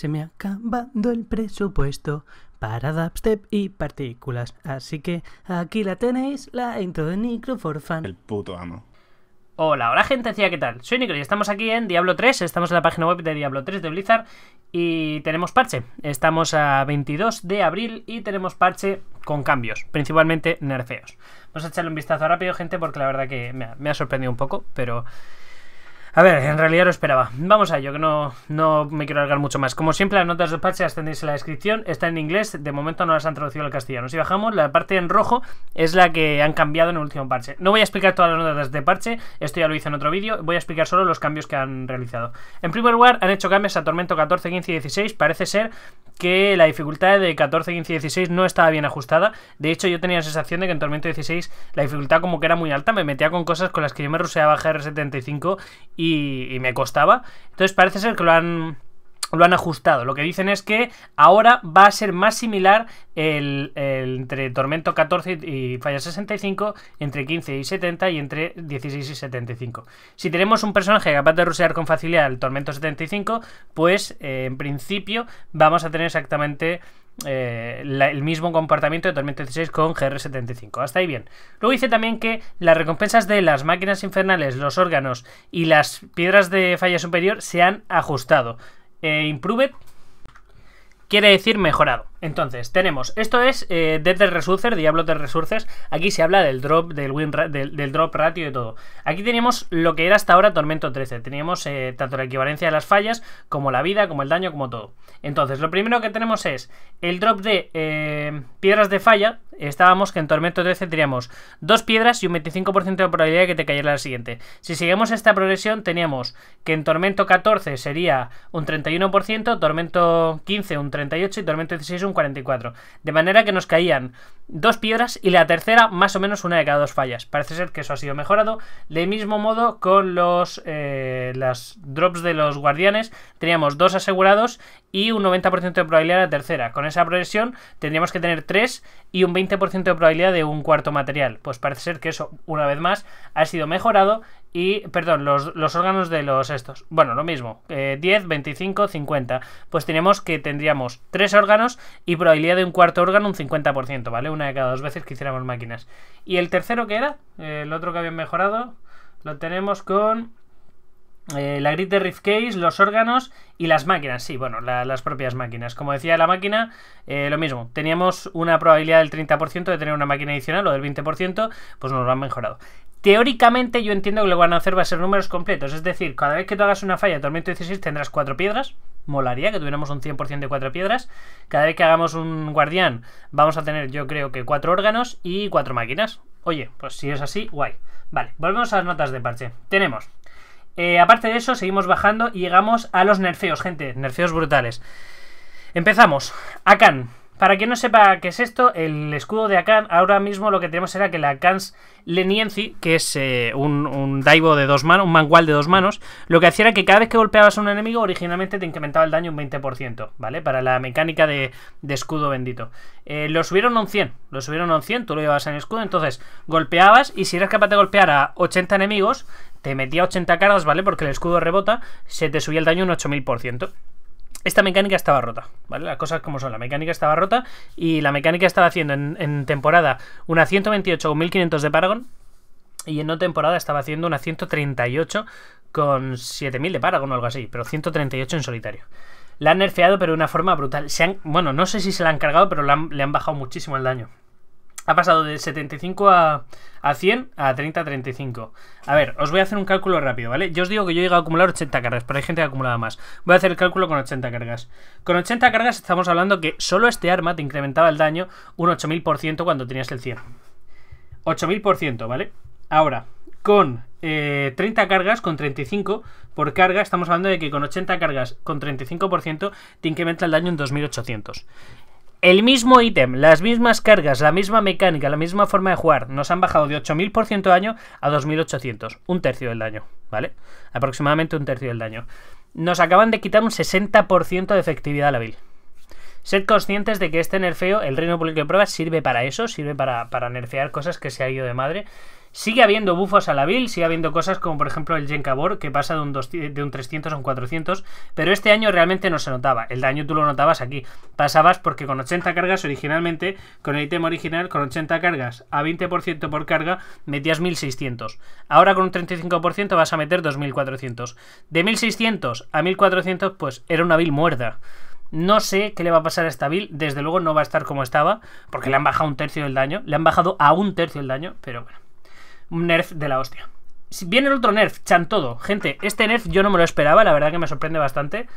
Se me ha acabado el presupuesto para dubstep y partículas. Así que aquí la tenéis, la intro de Nicro for El puto amo. Hola, hola gente, ¿qué tal? Soy Nicro y estamos aquí en Diablo 3, estamos en la página web de Diablo 3 de Blizzard y tenemos parche. Estamos a 22 de abril y tenemos parche con cambios, principalmente nerfeos. Vamos a echarle un vistazo rápido, gente, porque la verdad que me ha sorprendido un poco, pero a ver, en realidad lo esperaba. Vamos a ello, que no, no me quiero alargar mucho más. Como siempre, las notas de parche las tendréis en la descripción. Está en inglés, de momento no las han traducido al castellano. Si bajamos, la parte en rojo es la que han cambiado en el último parche. No voy a explicar todas las notas de parche, esto ya lo hice en otro vídeo. Voy a explicar solo los cambios que han realizado. En primer lugar, han hecho cambios a Tormento 14, 15 y 16. Parece ser que la dificultad de 14, 15 y 16 no estaba bien ajustada. De hecho, yo tenía la sensación de que en Tormento 16 la dificultad como que era muy alta. Me metía con cosas con las que yo me ruseaba GR75 y, me costaba. Entonces parece ser que lo han lo han ajustado. Lo que dicen es que ahora va a ser más similar el, entre Tormento 14 y Falla 65, entre 15 y 70 y entre 16 y 75. Si tenemos un personaje capaz de rusear con facilidad el Tormento 75, pues eh, en principio vamos a tener exactamente eh, el mismo comportamiento de Tormenta 16 con GR75. Hasta ahí bien. Luego dice también que las recompensas de las máquinas infernales, los órganos y las piedras de falla superior se han ajustado. Eh, improved quiere decir mejorado. Entonces, tenemos, esto es eh, Dead del Diablo de Resources aquí se habla del drop, del win del, drop ratio y todo. Aquí tenemos lo que era hasta ahora Tormento 13, teníamos eh, tanto la equivalencia de las fallas, como la vida, como el daño, como todo. Entonces, lo primero que tenemos es el drop de eh, piedras de falla, estábamos que en Tormento 13 teníamos dos piedras y un 25% de probabilidad de que te cayera la siguiente. Si seguimos esta progresión, teníamos que en Tormento 14 sería un 31%, Tormento 15 un 38% y Tormento 16 un 44. De manera que nos caían dos piedras y la tercera más o menos una de cada dos fallas. Parece ser que eso ha sido mejorado. De mismo modo con los eh, drops de los guardianes teníamos dos asegurados y un 90% de probabilidad de la tercera. Con esa progresión tendríamos que tener tres y un 20% de probabilidad de un cuarto material. Pues parece ser que eso una vez más ha sido mejorado y, perdón, los, órganos de los estos. Bueno, lo mismo, 10, 25, 50. Pues tenemos que tendríamos tres órganos y probabilidad de un cuarto órgano un 50%, ¿vale? Una de cada dos veces que hiciéramos máquinas. Y el tercero que era, eh, el otro que habían mejorado, lo tenemos con eh, la grid de Rift Case, los órganos y las máquinas, sí, bueno, las propias máquinas. Como decía la máquina, eh, lo mismo, teníamos una probabilidad del 30% de tener una máquina adicional o del 20%, pues nos lo han mejorado. Teóricamente yo entiendo que lo van a hacer va a ser números completos, es decir, cada vez que tú hagas una falla de tormento 16 este, tendrás cuatro piedras, molaría que tuviéramos un 100% de cuatro piedras, cada vez que hagamos un guardián vamos a tener yo creo que cuatro órganos y cuatro máquinas. Oye, pues si es así, guay. Vale, volvemos a las notas de parche. Tenemos eh, aparte de eso, seguimos bajando y llegamos a los nerfeos, gente. Nerfeos brutales. Empezamos. Akan. Para quien no sepa qué es esto, el escudo de Akan, ahora mismo lo que tenemos era que la Akans Lenienzi, que es eh, un, daibo de dos manos, un mangual de dos manos, lo que hacía era que cada vez que golpeabas a un enemigo, originalmente te incrementaba el daño un 20%, ¿vale? Para la mecánica de, escudo bendito. Eh, lo subieron a un 100, lo subieron a un 100, tú lo llevabas en escudo, entonces golpeabas y si eras capaz de golpear a 80 enemigos, te metía 80 cargas, ¿vale? Porque el escudo rebota, se te subía el daño un 8000% esta mecánica estaba rota, ¿vale? Las cosas como son, la mecánica estaba rota y la mecánica estaba haciendo en, temporada una 128 con 1500 de Paragon y en no temporada estaba haciendo una 138 con 7000 de Paragon o algo así, pero 138 en solitario. La han nerfeado, pero de una forma brutal. bueno, no sé si se la han cargado, pero le han bajado muchísimo el daño. Ha pasado de 75 a, 100 a 30 35. A ver, os voy a hacer un cálculo rápido, ¿vale? Yo os digo que yo llegado a acumular 80 cargas, pero hay gente que acumulado más. Voy a hacer el cálculo con 80 cargas. Con 80 cargas estamos hablando que solo este arma te incrementaba el daño un 8000% cuando tenías el 100. 8000%, ¿vale? Ahora, con 30 eh, cargas, con 35 por carga, estamos hablando de que con 80 cargas, con 35% te incrementa el daño en 2800 el mismo ítem, las mismas cargas, la misma mecánica, la misma forma de jugar, nos han bajado de 8.000% de daño a 2.800, un tercio del daño, ¿vale? Aproximadamente un tercio del daño. Nos acaban de quitar un 60% de efectividad a la build. Sed conscientes de que este nerfeo, el reino público de pruebas, sirve para eso, sirve para, nerfear cosas que se ha ido de madre. Sigue habiendo bufos a la build, sigue habiendo cosas como por ejemplo el Jenkabor que pasa de un, de un 300 a un 400, pero este año realmente no se notaba. El daño tú lo notabas aquí. Pasabas porque con 80 cargas originalmente, con el ítem original, con 80 cargas a 20% por carga, metías 1600. Ahora con un 35% vas a meter 2400. De 1600 a 1400, pues era una build muerda no sé qué le va a pasar a esta build. Desde luego no va a estar como estaba, porque le han bajado un tercio del daño. Le han bajado a un tercio el daño, pero bueno. Un nerf de la hostia. viene el otro nerf, Chantodo. Gente, este nerf yo no me lo esperaba, la verdad que me sorprende bastante.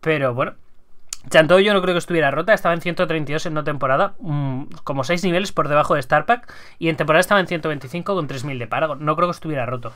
Pero bueno. Chantodo yo no creo que estuviera rota, estaba en 132 en no temporada, mm, como 6 niveles por debajo de Starpack y en temporada estaba en 125 con 3000 de Paragon, No creo que estuviera roto.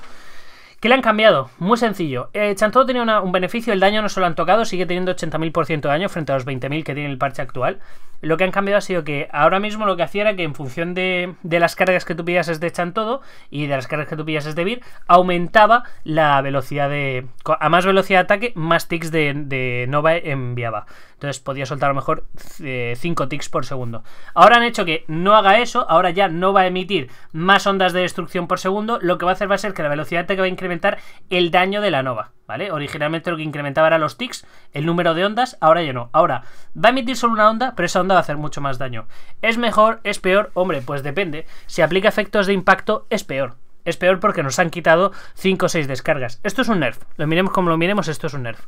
¿Qué le han cambiado? Muy sencillo. Eh, todo tenía un beneficio, el daño no se lo han tocado, sigue teniendo 80.000% de daño frente a los 20.000 que tiene el parche actual. Lo que han cambiado ha sido que ahora mismo lo que hacía era que en función de, las cargas que tú pillases de Chantodo y de las cargas que tú pillases de Vir, aumentaba la velocidad de... A más velocidad de ataque, más ticks de, Nova enviaba. Entonces podía soltar a lo mejor 5 eh, ticks por segundo. Ahora han hecho que no haga eso, ahora ya no va a emitir más ondas de destrucción por segundo, lo que va a hacer va a ser que la velocidad de ataque va a incrementar incrementar el daño de la nova, ¿vale? Originalmente lo que incrementaba era los ticks, el número de ondas, ahora ya no. Ahora, va a emitir solo una onda, pero esa onda va a hacer mucho más daño. ¿Es mejor? ¿Es peor? Hombre, pues depende. Si aplica efectos de impacto, es peor. Es peor porque nos han quitado 5 o 6 descargas. Esto es un nerf. Lo miremos como lo miremos, esto es un nerf.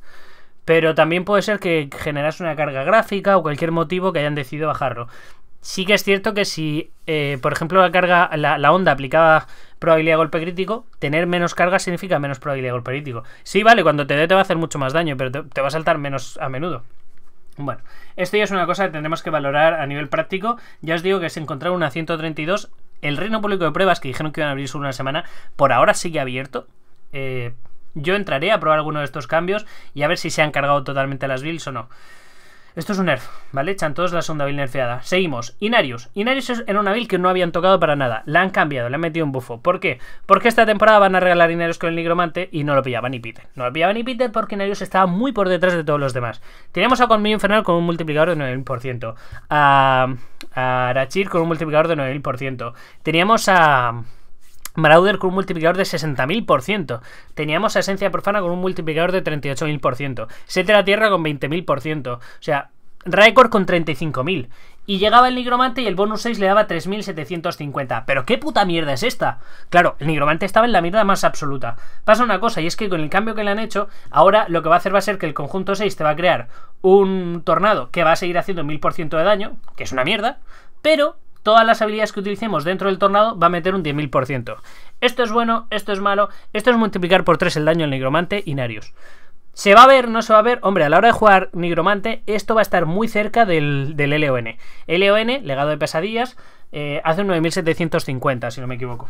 Pero también puede ser que generas una carga gráfica o cualquier motivo que hayan decidido bajarlo sí que es cierto que si, eh, por ejemplo, la carga, la, la, onda aplicada probabilidad de golpe crítico, tener menos carga significa menos probabilidad de golpe crítico. Sí, vale, cuando te dé te va a hacer mucho más daño, pero te, va a saltar menos a menudo. Bueno, esto ya es una cosa que tendremos que valorar a nivel práctico. Ya os digo que se encontrar una 132. El reino público de pruebas que dijeron que iban a abrir una semana, por ahora sigue abierto. Eh, yo entraré a probar alguno de estos cambios y a ver si se han cargado totalmente las bills o no. Esto es un nerf, ¿vale? Echan todos la segunda build nerfeada. Seguimos. Inarius. Inarius era una build que no habían tocado para nada. La han cambiado, le han metido un bufo. ¿Por qué? Porque esta temporada van a regalar Inarius con el nigromante y no lo pillaba ni Peter. No lo pillaba ni Peter porque Inarius estaba muy por detrás de todos los demás. Teníamos a Conmigo Infernal con un multiplicador de 9000%. A, a Arachir con un multiplicador de 9000%. Teníamos a... Marauder con un multiplicador de 60.000%. Teníamos a Esencia Profana con un multiplicador de 38.000%. Sete la Tierra con 20.000%. O sea, Raikor con 35.000. Y llegaba el nigromante y el bonus 6 le daba 3.750. Pero qué puta mierda es esta. Claro, el nigromante estaba en la mierda más absoluta. Pasa una cosa, y es que con el cambio que le han hecho, ahora lo que va a hacer va a ser que el conjunto 6 te va a crear un tornado que va a seguir haciendo 1000% de daño, que es una mierda, pero todas las habilidades que utilicemos dentro del tornado va a meter un 10.000%. Esto es bueno, esto es malo, esto es multiplicar por 3 el daño al nigromante y Narius. ¿Se va a ver? ¿No se va a ver? Hombre, a la hora de jugar nigromante, esto va a estar muy cerca del, del LON. LON, legado de pesadillas, eh, hace un 9.750, si no me equivoco.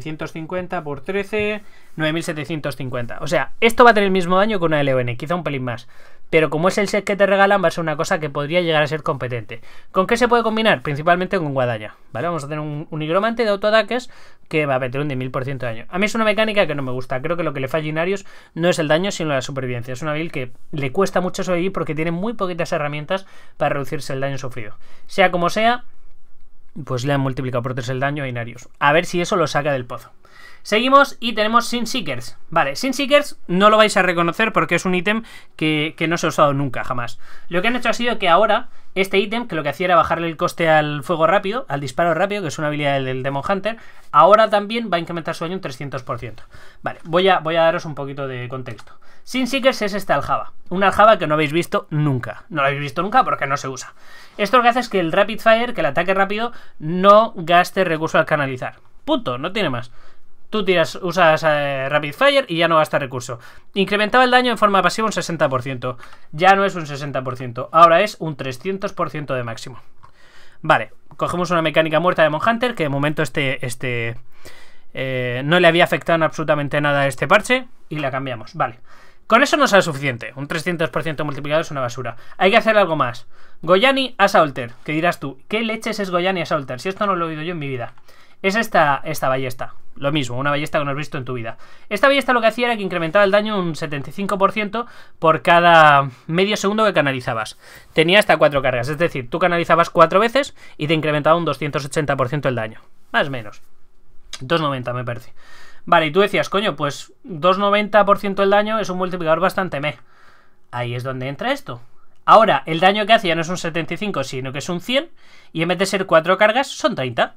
750 por 13, 9750. O sea, esto va a tener el mismo daño que una LON, quizá un pelín más. Pero como es el set que te regalan, va a ser una cosa que podría llegar a ser competente. ¿Con qué se puede combinar? Principalmente con guadaña, ¿vale? Vamos a tener un, Nigromante higromante de autoataques que va a meter un 1000% de daño. A mí es una mecánica que no me gusta. Creo que lo que le falla a Inarius no es el daño, sino la supervivencia. Es una build que le cuesta mucho sobrevivir porque tiene muy poquitas herramientas para reducirse el daño sufrido. Sea como sea, pues le han multiplicado por tres el daño a Inarius. A ver si eso lo saca del pozo. Seguimos y tenemos Sin Seekers. Vale, Sin Seekers no lo vais a reconocer porque es un ítem que, no se ha usado nunca, jamás. Lo que han hecho ha sido que ahora este ítem, que lo que hacía era bajarle el coste al fuego rápido, al disparo rápido, que es una habilidad del, Demon Hunter, ahora también va a incrementar su daño un 300%. Vale, voy a, voy a daros un poquito de contexto. Sin Seekers es esta aljaba, una aljaba que no habéis visto nunca. No la habéis visto nunca porque no se usa. Esto lo que hace es que el Rapid Fire, que el ataque rápido, no gaste recurso al canalizar. Punto, no tiene más. Tú tiras, usas eh, Rapid Fire y ya no gasta recurso. Incrementaba el daño en forma pasiva un 60%. Ya no es un 60%, ahora es un 300% de máximo. Vale, cogemos una mecánica muerta de Hunter, que de momento este, este eh, no le había afectado absolutamente nada a este parche, y la cambiamos. Vale, con eso no será suficiente. Un 300% multiplicado es una basura. Hay que hacer algo más. Goyani a Salter, que dirás tú, ¿qué leches es Goyani a Salter? Si esto no lo he oído yo en mi vida es esta, esta ballesta. Lo mismo, una ballesta que no has visto en tu vida. Esta ballesta lo que hacía era que incrementaba el daño un 75% por cada medio segundo que canalizabas. Tenía hasta cuatro cargas, es decir, tú canalizabas cuatro veces y te incrementaba un 280% el daño. Más o menos. 290 me parece. Vale, y tú decías, coño, pues 290% el daño es un multiplicador bastante meh. Ahí es donde entra esto. Ahora, el daño que hace ya no es un 75, sino que es un 100, y en vez de ser cuatro cargas, son 30.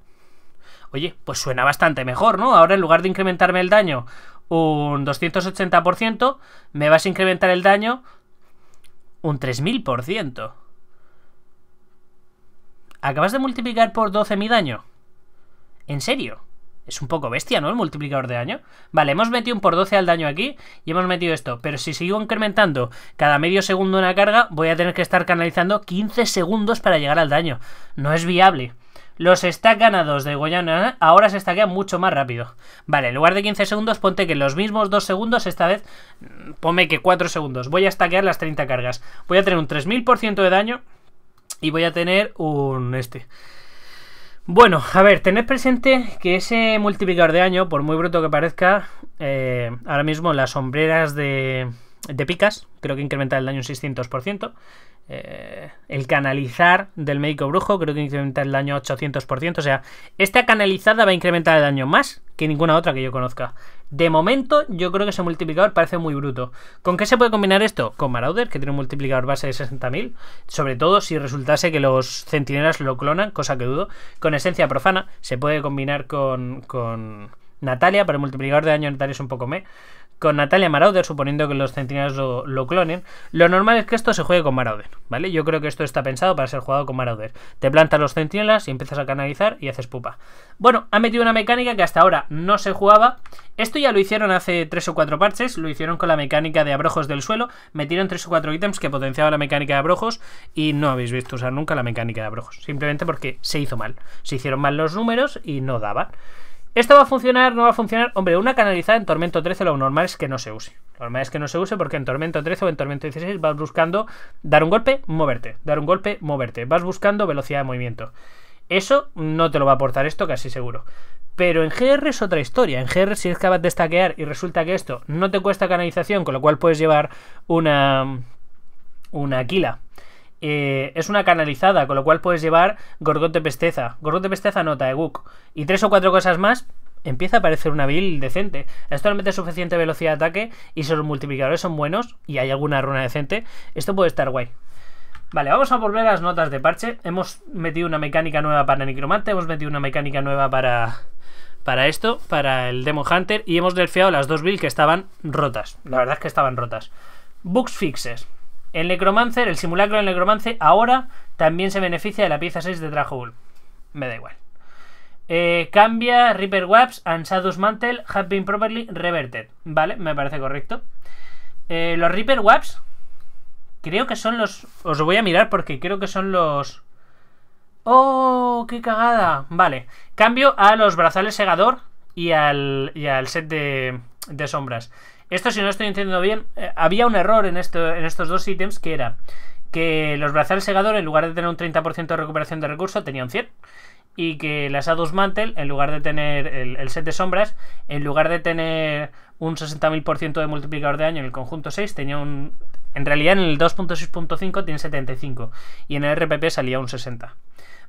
Oye, pues suena bastante mejor, ¿no? Ahora en lugar de incrementarme el daño un 280%, me vas a incrementar el daño un 3000%. ¿Acabas de multiplicar por 12 mi daño? ¿En serio? Es un poco bestia, ¿no? El multiplicador de daño. Vale, hemos metido un por 12 al daño aquí y hemos metido esto. Pero si sigo incrementando cada medio segundo una carga, voy a tener que estar canalizando 15 segundos para llegar al daño. No es viable los stacks ganados de Guayana ahora se stackean mucho más rápido. Vale, en lugar de 15 segundos, ponte que los mismos 2 segundos, esta vez, mm, ponme que 4 segundos. Voy a stackear las 30 cargas. Voy a tener un 3000% de daño y voy a tener un este. Bueno, a ver, tened presente que ese multiplicador de daño, por muy bruto que parezca, eh, ahora mismo las sombreras de, de picas, creo que incrementa el daño un 600%. Eh, el canalizar del médico brujo, creo que incrementa el daño 800%. O sea, esta canalizada va a incrementar el daño más que ninguna otra que yo conozca. De momento, yo creo que ese multiplicador parece muy bruto. ¿Con qué se puede combinar esto? Con Marauder, que tiene un multiplicador base de 60.000. Sobre todo si resultase que los centinelas lo clonan, cosa que dudo. Con esencia profana, se puede combinar con, Natalia, pero el multiplicador de daño Natalia es un poco me con Natalia Marauder, suponiendo que los centinelas lo, clonen, lo normal es que esto se juegue con Marauder, ¿vale? Yo creo que esto está pensado para ser jugado con Marauder. Te plantas los centinelas y empiezas a canalizar y haces pupa. Bueno, ha metido una mecánica que hasta ahora no se jugaba. Esto ya lo hicieron hace 3 o 4 parches, lo hicieron con la mecánica de abrojos del suelo, metieron 3 o 4 ítems que potenciaban la mecánica de abrojos y no habéis visto usar nunca la mecánica de abrojos, simplemente porque se hizo mal. Se hicieron mal los números y no daban. ¿Esto va a funcionar? ¿No va a funcionar? Hombre, una canalizada en Tormento 13 lo normal es que no se use. Lo normal es que no se use porque en Tormento 13 o en Tormento 16 vas buscando dar un golpe, moverte, dar un golpe, moverte. Vas buscando velocidad de movimiento. Eso no te lo va a aportar esto casi seguro. Pero en GR es otra historia. En GR si es capaz de stackear y resulta que esto no te cuesta canalización, con lo cual puedes llevar una... Una Aquila eh, es una canalizada, con lo cual puedes llevar Gorgot de Pesteza, nota de Pesteza de y tres o cuatro cosas más, empieza a parecer una build decente. Esto no mete suficiente velocidad de ataque y si los multiplicadores son buenos y hay alguna runa decente, esto puede estar guay. Vale, vamos a volver a las notas de parche. Hemos metido una mecánica nueva para Necromante, hemos metido una mecánica nueva para, para esto, para el Demon Hunter, y hemos nerfeado las dos builds que estaban rotas. La verdad es que estaban rotas. Bugs fixes. El Necromancer, el simulacro del Necromancer, ahora también se beneficia de la pieza 6 de Dragon Me da igual. Eh, cambia Reaper Waps and Shadows Mantle have been properly reverted. Vale, me parece correcto. Eh, los Reaper Waps creo que son los... Os voy a mirar porque creo que son los... ¡Oh! ¡Qué cagada! Vale. Cambio a los brazales segador y al, y al set de, de sombras. Esto, si no estoy entendiendo bien, eh, había un error en, esto, en estos dos ítems que era que los brazales segador, en lugar de tener un 30% de recuperación de recursos, tenían 100. Y que las Adus Mantle, en lugar de tener el, el, set de sombras, en lugar de tener un 60.000% de multiplicador de daño en el conjunto 6, tenía un. En realidad, en el 2.6.5 tiene 75. Y en el RPP salía un 60.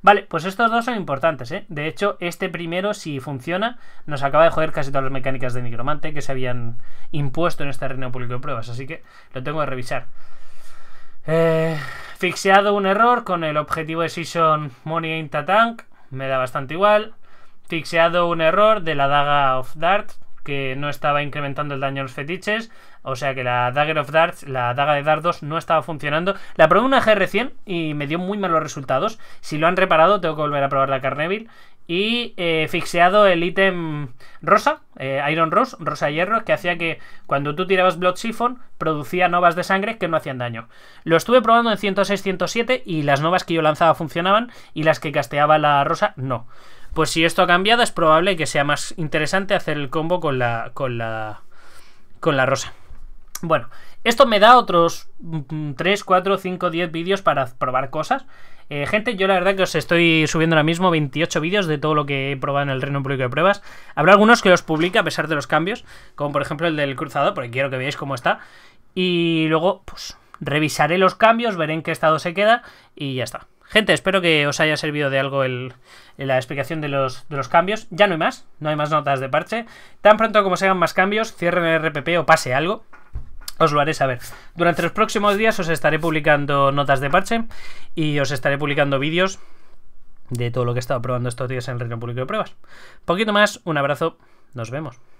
Vale, pues estos dos son importantes, ¿eh? De hecho, este primero, si funciona, nos acaba de joder casi todas las mecánicas de Nigromante que se habían impuesto en este reino público de pruebas, así que lo tengo que revisar. Eh, un error con el objetivo de Season Money in Tank, me da bastante igual. Fixeado un error de la daga of Dart, que no estaba incrementando el daño a los fetiches. O sea que la Dagger of Darts, la daga de dardos, no estaba funcionando. La probé una GR100 y me dio muy malos resultados. Si lo han reparado, tengo que volver a probar la Carneville. Y he eh, fixeado el ítem rosa, eh, Iron Rose, rosa hierro, que hacía que cuando tú tirabas Blood Siphon, producía novas de sangre que no hacían daño. Lo estuve probando en 106, 107 y las novas que yo lanzaba funcionaban y las que casteaba la rosa no. Pues si esto ha cambiado, es probable que sea más interesante hacer el combo con la, con la, con la rosa. Bueno, esto me da otros 3, 4, 5, 10 vídeos para probar cosas. Eh, gente, yo la verdad que os estoy subiendo ahora mismo 28 vídeos de todo lo que he probado en el Reino Público de Pruebas. Habrá algunos que los publique a pesar de los cambios, como por ejemplo el del cruzado, porque quiero que veáis cómo está. Y luego, pues, revisaré los cambios, veré en qué estado se queda y ya está. Gente, espero que os haya servido de algo la explicación de los, de los, cambios. Ya no hay más, no hay más notas de parche. Tan pronto como se hagan más cambios, cierren el RPP o pase algo, os lo haré saber. Durante los próximos días os estaré publicando notas de parche y os estaré publicando vídeos de todo lo que he estado probando estos días en el Reino Público de Pruebas. Poquito más, un abrazo, nos vemos.